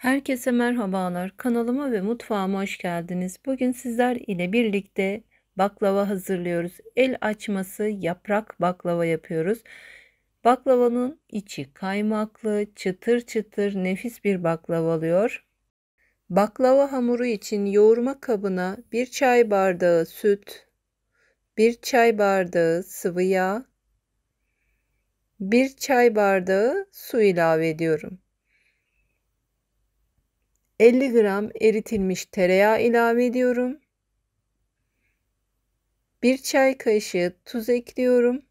Herkese merhabalar. Kanalıma ve mutfağıma hoş geldiniz. Bugün sizler ile birlikte baklava hazırlıyoruz. El açması yaprak baklava yapıyoruz. Baklavanın içi kaymaklı, çıtır çıtır nefis bir baklava oluyor. Baklava hamuru için yoğurma kabına 1 çay bardağı süt, 1 çay bardağı sıvı yağ, 1 çay bardağı su ilave ediyorum. 50 gram eritilmiş tereyağı ilave ediyorum. 1 çay kaşığı tuz ekliyorum.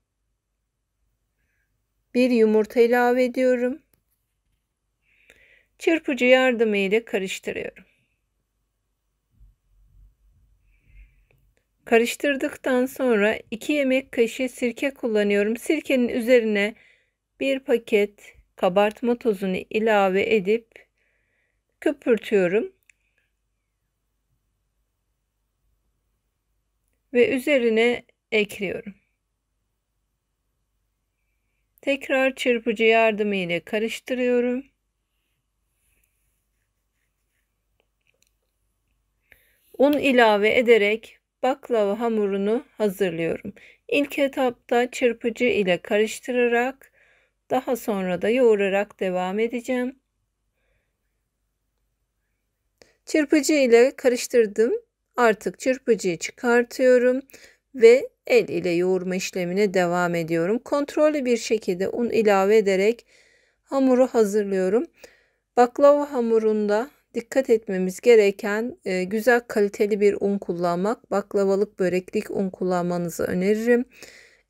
1 yumurta ilave ediyorum. Çırpıcı yardımıyla karıştırıyorum. Karıştırdıktan sonra 2 yemek kaşığı sirke kullanıyorum. Sirkenin üzerine 1 paket kabartma tozunu ilave edip kıpırtıyorum. Ve üzerine ekliyorum. Tekrar çırpıcı yardımı ile karıştırıyorum. Un ilave ederek baklava hamurunu hazırlıyorum. İlk etapta çırpıcı ile karıştırarak daha sonra da yoğurarak devam edeceğim. Çırpıcı ile karıştırdım. Artık çırpıcıyı çıkartıyorum ve el ile yoğurma işlemine devam ediyorum. Kontrollü bir şekilde un ilave ederek hamuru hazırlıyorum. Baklava hamurunda dikkat etmemiz gereken e, güzel kaliteli bir un kullanmak. Baklavalık böreklik un kullanmanızı öneririm.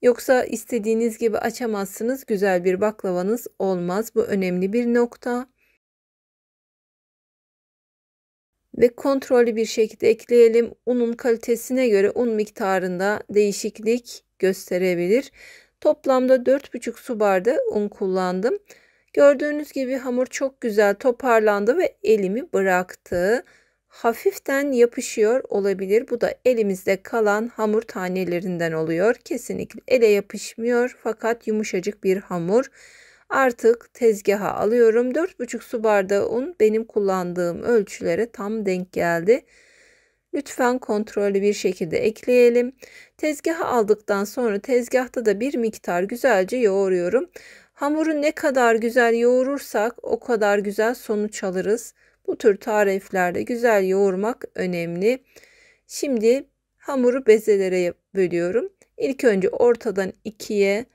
Yoksa istediğiniz gibi açamazsınız. Güzel bir baklavanız olmaz. Bu önemli bir nokta. ve kontrollü bir şekilde ekleyelim. Unun kalitesine göre un miktarında değişiklik gösterebilir. Toplamda 4,5 su bardağı un kullandım. Gördüğünüz gibi hamur çok güzel toparlandı ve elimi bıraktı. Hafiften yapışıyor olabilir. Bu da elimizde kalan hamur tanelerinden oluyor. Kesinlikle ele yapışmıyor fakat yumuşacık bir hamur. Artık tezgaha alıyorum. 4,5 su bardağı un benim kullandığım ölçülere tam denk geldi. Lütfen kontrollü bir şekilde ekleyelim. Tezgaha aldıktan sonra tezgahta da bir miktar güzelce yoğuruyorum. Hamuru ne kadar güzel yoğurursak o kadar güzel sonuç alırız. Bu tür tariflerde güzel yoğurmak önemli. Şimdi hamuru bezelere bölüyorum. İlk önce ortadan ikiye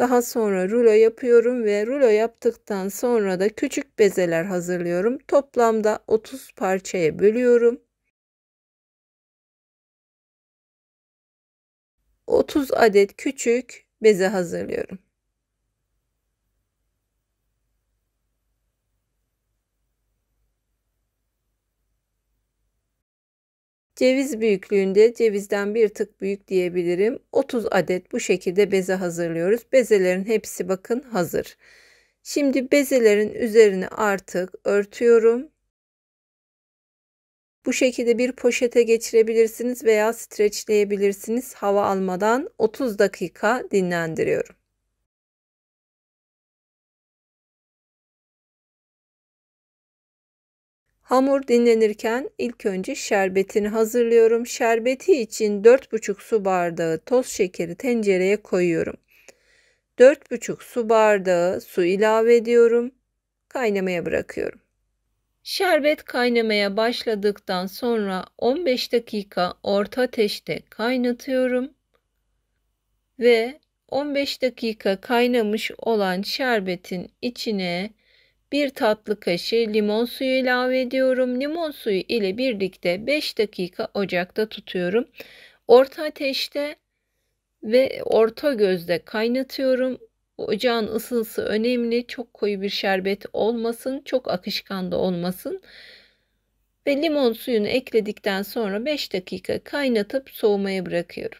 daha sonra rulo yapıyorum ve rulo yaptıktan sonra da küçük bezeler hazırlıyorum. Toplamda 30 parçaya bölüyorum. 30 adet küçük beze hazırlıyorum. Ceviz büyüklüğünde cevizden bir tık büyük diyebilirim. 30 adet bu şekilde beze hazırlıyoruz. Bezelerin hepsi bakın hazır. Şimdi bezelerin üzerine artık örtüyorum. Bu şekilde bir poşete geçirebilirsiniz veya streçleyebilirsiniz. Hava almadan 30 dakika dinlendiriyorum. Hamur dinlenirken ilk önce şerbetini hazırlıyorum. Şerbeti için 4,5 su bardağı toz şekeri tencereye koyuyorum. 4,5 su bardağı su ilave ediyorum. Kaynamaya bırakıyorum. Şerbet kaynamaya başladıktan sonra 15 dakika orta ateşte kaynatıyorum ve 15 dakika kaynamış olan şerbetin içine 1 tatlı kaşığı limon suyu ilave ediyorum. Limon suyu ile birlikte 5 dakika ocakta tutuyorum. Orta ateşte ve orta gözde kaynatıyorum. Ocağın ısısı önemli. Çok koyu bir şerbet olmasın, çok akışkan da olmasın. Ve limon suyunu ekledikten sonra 5 dakika kaynatıp soğumaya bırakıyorum.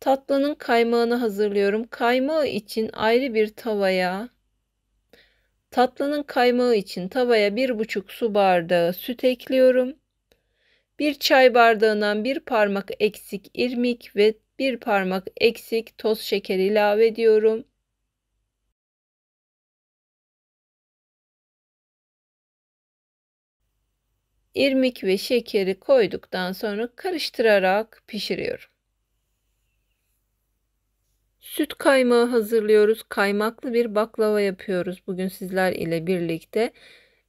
Tatlının kaymağını hazırlıyorum. Kaymağı için ayrı bir tavaya Tatlının kaymağı için tavaya bir buçuk su bardağı süt ekliyorum. Bir çay bardağından bir parmak eksik irmik ve bir parmak eksik toz şeker ilave ediyorum. İrmik ve şekeri koyduktan sonra karıştırarak pişiriyorum. Süt kaymağı hazırlıyoruz. Kaymaklı bir baklava yapıyoruz bugün sizler ile birlikte.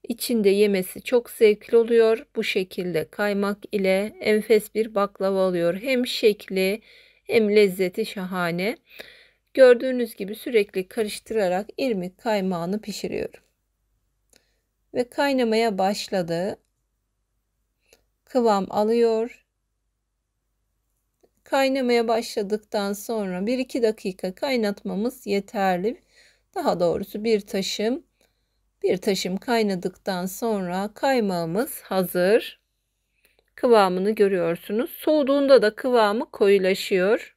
İçinde yemesi çok zevkli oluyor. Bu şekilde kaymak ile enfes bir baklava oluyor. Hem şekli hem lezzeti şahane. Gördüğünüz gibi sürekli karıştırarak irmik kaymağını pişiriyorum. Ve kaynamaya başladı. Kıvam alıyor Kaynamaya başladıktan sonra 1-2 dakika kaynatmamız yeterli. Daha doğrusu bir taşım bir taşım kaynadıktan sonra kaymağımız hazır. Kıvamını görüyorsunuz. Soğuduğunda da kıvamı koyulaşıyor.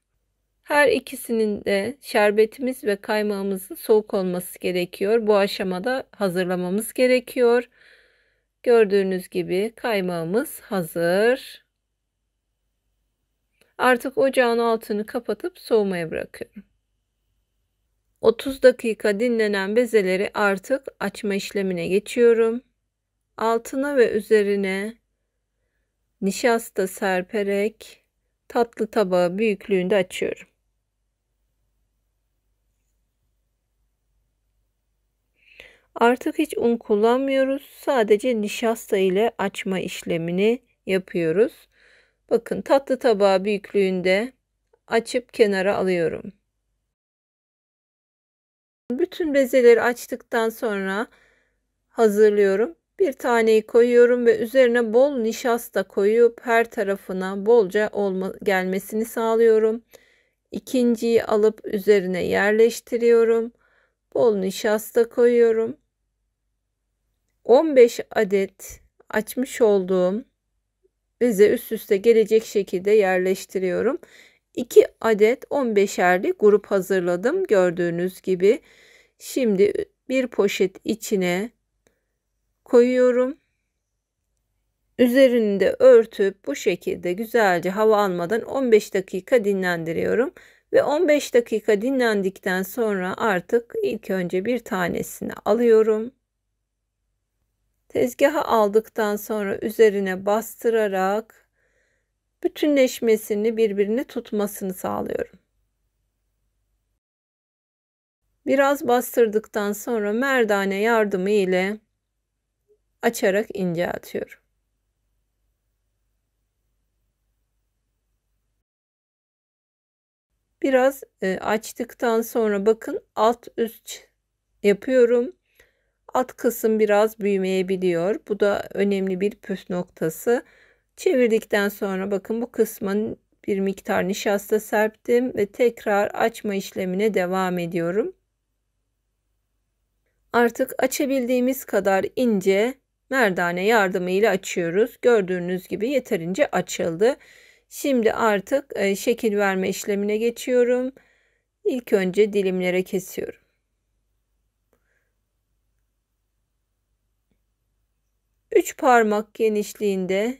Her ikisinin de şerbetimiz ve kaymağımızın soğuk olması gerekiyor. Bu aşamada hazırlamamız gerekiyor. Gördüğünüz gibi kaymağımız hazır. Artık ocağın altını kapatıp soğumaya bırakıyorum. 30 dakika dinlenen bezeleri artık açma işlemine geçiyorum. Altına ve üzerine nişasta serperek tatlı tabağı büyüklüğünde açıyorum. Artık hiç un kullanmıyoruz. Sadece nişasta ile açma işlemini yapıyoruz. Bakın tatlı tabağı büyüklüğünde açıp kenara alıyorum. Bütün bezeleri açtıktan sonra hazırlıyorum. Bir taneyi koyuyorum ve üzerine bol nişasta koyup her tarafına bolca olma, gelmesini sağlıyorum. İkinciyi alıp üzerine yerleştiriyorum. Bol nişasta koyuyorum. 15 adet açmış olduğum beze üst üste gelecek şekilde yerleştiriyorum. 2 adet 15'erli grup hazırladım gördüğünüz gibi. Şimdi bir poşet içine koyuyorum. Üzerinde örtüp bu şekilde güzelce hava almadan 15 dakika dinlendiriyorum. Ve 15 dakika dinlendikten sonra artık ilk önce bir tanesini alıyorum. Tezgaha aldıktan sonra üzerine bastırarak bütünleşmesini birbirine tutmasını sağlıyorum. Biraz bastırdıktan sonra merdane yardımı ile açarak ince atıyorum. Biraz e, açtıktan sonra bakın alt üst yapıyorum. Alt kısım biraz büyümeyebiliyor. Bu da önemli bir püf noktası. Çevirdikten sonra bakın bu kısmın bir miktar nişasta serptim ve tekrar açma işlemine devam ediyorum. Artık açabildiğimiz kadar ince merdane yardımıyla açıyoruz. Gördüğünüz gibi yeterince açıldı. Şimdi artık e, şekil verme işlemine geçiyorum. İlk önce dilimlere kesiyorum. 3 parmak genişliğinde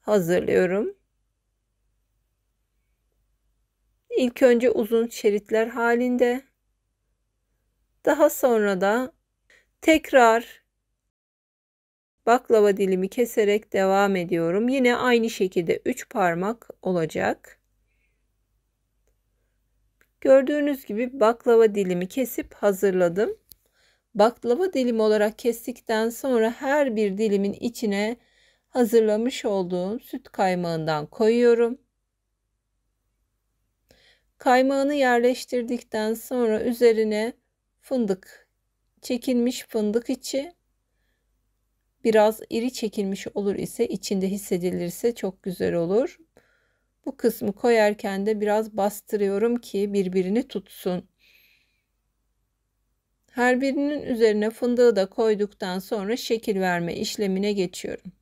hazırlıyorum. İlk önce uzun şeritler halinde. Daha sonra da tekrar baklava dilimi keserek devam ediyorum. Yine aynı şekilde 3 parmak olacak. Gördüğünüz gibi baklava dilimi kesip hazırladım baklava dilim olarak kestikten sonra her bir dilimin içine hazırlamış olduğum süt kaymağından koyuyorum. Kaymağını yerleştirdikten sonra üzerine fındık, çekilmiş fındık içi, biraz iri çekilmiş olur ise içinde hissedilirse çok güzel olur. Bu kısmı koyarken de biraz bastırıyorum ki birbirini tutsun. Her birinin üzerine fındığı da koyduktan sonra şekil verme işlemine geçiyorum.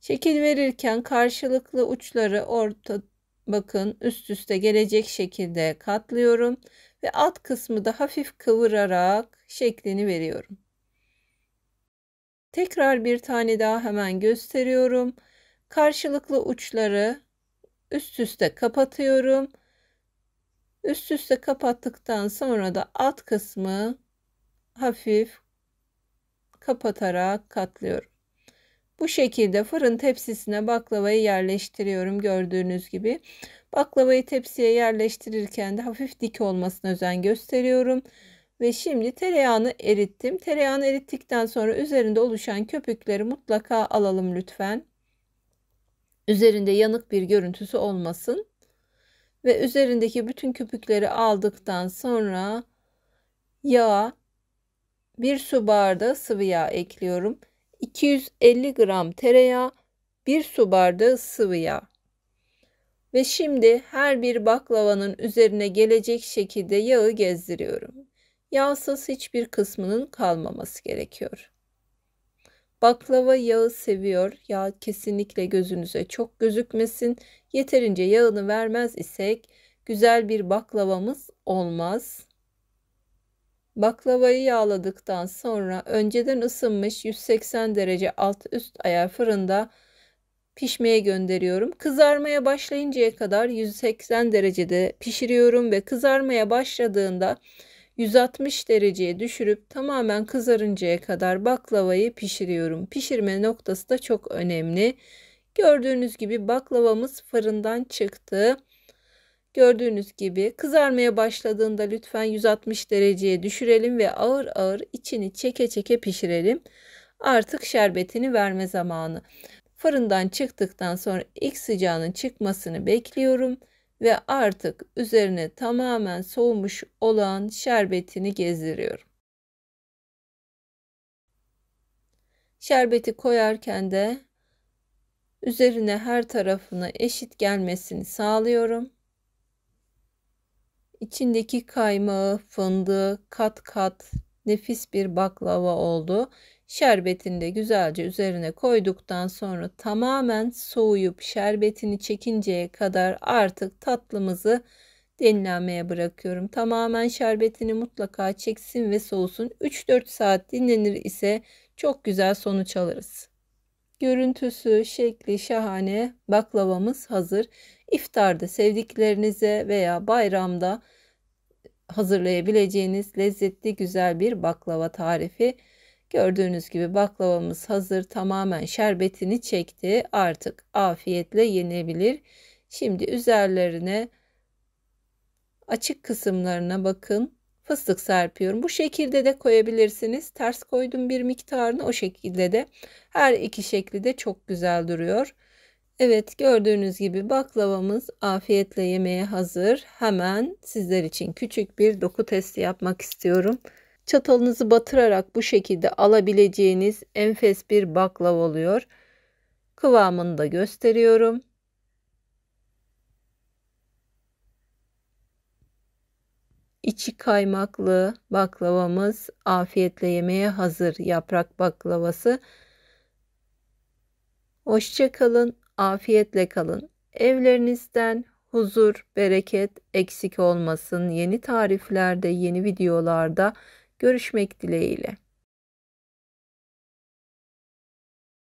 Şekil verirken karşılıklı uçları orta bakın üst üste gelecek şekilde katlıyorum ve alt kısmı da hafif kıvırarak şeklini veriyorum. Tekrar bir tane daha hemen gösteriyorum karşılıklı uçları üst üste kapatıyorum. Üst üste kapattıktan sonra da alt kısmı hafif kapatarak katlıyorum. Bu şekilde fırın tepsisine baklavayı yerleştiriyorum gördüğünüz gibi. Baklavayı tepsiye yerleştirirken de hafif dik olmasına özen gösteriyorum. Ve şimdi tereyağını erittim. Tereyağını erittikten sonra üzerinde oluşan köpükleri mutlaka alalım lütfen. Üzerinde yanık bir görüntüsü olmasın. Ve üzerindeki bütün köpükleri aldıktan sonra yağa bir su bardağı sıvı yağ ekliyorum. 250 gram tereyağı, bir su bardağı sıvı yağ. Ve şimdi her bir baklavanın üzerine gelecek şekilde yağı gezdiriyorum. Yağsız hiçbir kısmının kalmaması gerekiyor. Baklava yağı seviyor. Yağ kesinlikle gözünüze çok gözükmesin. Yeterince yağını vermez isek güzel bir baklavamız olmaz. Baklavayı yağladıktan sonra önceden ısınmış 180 derece alt üst ayar fırında pişmeye gönderiyorum. Kızarmaya başlayıncaya kadar 180 derecede pişiriyorum ve kızarmaya başladığında 160 dereceye düşürüp tamamen kızarıncaya kadar baklavayı pişiriyorum. Pişirme noktası da çok önemli. Gördüğünüz gibi baklavamız fırından çıktı. Gördüğünüz gibi kızarmaya başladığında lütfen 160 dereceye düşürelim ve ağır ağır içini çeke çeke pişirelim. Artık şerbetini verme zamanı. Fırından çıktıktan sonra ilk sıcağının çıkmasını bekliyorum ve artık üzerine tamamen soğumuş olan şerbetini gezdiriyorum. Şerbeti koyarken de üzerine her tarafına eşit gelmesini sağlıyorum. İçindeki kaymağı, fındığı kat kat nefis bir baklava oldu. Şerbetini de güzelce üzerine koyduktan sonra tamamen soğuyup şerbetini çekinceye kadar artık tatlımızı dinlenmeye bırakıyorum. Tamamen şerbetini mutlaka çeksin ve soğusun. 3-4 saat dinlenir ise çok güzel sonuç alırız. Görüntüsü, şekli şahane. Baklavamız hazır. İftarda sevdiklerinize veya bayramda hazırlayabileceğiniz lezzetli güzel bir baklava tarifi. Gördüğünüz gibi baklavamız hazır tamamen şerbetini çekti. Artık afiyetle yenebilir. Şimdi üzerlerine açık kısımlarına bakın. Fıstık serpiyorum. Bu şekilde de koyabilirsiniz. Ters koydum bir miktarını o şekilde de. Her iki şekli de çok güzel duruyor. Evet gördüğünüz gibi baklavamız afiyetle yemeye hazır. Hemen sizler için küçük bir doku testi yapmak istiyorum. Çatalınızı batırarak bu şekilde alabileceğiniz enfes bir baklava oluyor. Kıvamını da gösteriyorum. İçi kaymaklı baklavamız afiyetle yemeye hazır yaprak baklavası. Hoşça kalın, afiyetle kalın. Evlerinizden huzur, bereket eksik olmasın. Yeni tariflerde, yeni videolarda Görüşmek dileğiyle.